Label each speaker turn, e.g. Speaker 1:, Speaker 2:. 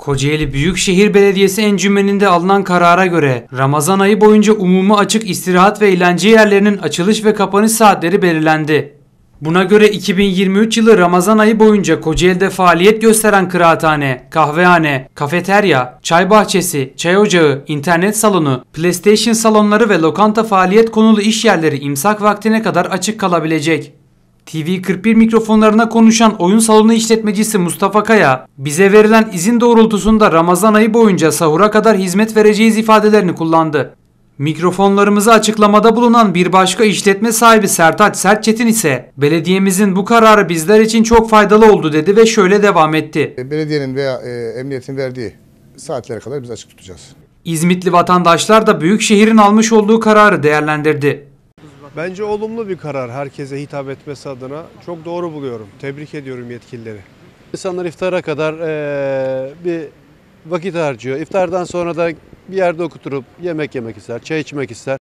Speaker 1: Kocaeli Büyükşehir Belediyesi encümeninde alınan karara göre Ramazan ayı boyunca umuma açık istirahat ve eğlence yerlerinin açılış ve kapanış saatleri belirlendi. Buna göre 2023 yılı Ramazan ayı boyunca Kocaeli'de faaliyet gösteren kıraathane, kahvehane, kafeterya, çay bahçesi, çay ocağı, internet salonu, PlayStation salonları ve lokanta faaliyet konulu iş yerleri imsak vaktine kadar açık kalabilecek. TV41 mikrofonlarına konuşan oyun salonu işletmecisi Mustafa Kaya, bize verilen izin doğrultusunda Ramazan ayı boyunca sahura kadar hizmet vereceğiz ifadelerini kullandı. Mikrofonlarımızı açıklamada bulunan bir başka işletme sahibi Sertaç Sertçetin ise belediyemizin bu kararı bizler için çok faydalı oldu dedi ve şöyle devam etti.
Speaker 2: E, belediyenin veya e, emniyetin verdiği saatlere kadar biz açık tutacağız.
Speaker 1: İzmitli vatandaşlar da büyük şehrin almış olduğu kararı değerlendirdi.
Speaker 3: Bence olumlu bir karar herkese hitap etmesi adına. Çok doğru buluyorum. Tebrik ediyorum yetkilileri. İnsanlar iftara kadar ee, bir vakit harcıyor. İftardan sonra da bir yerde okuturup yemek yemek ister, çay içmek ister.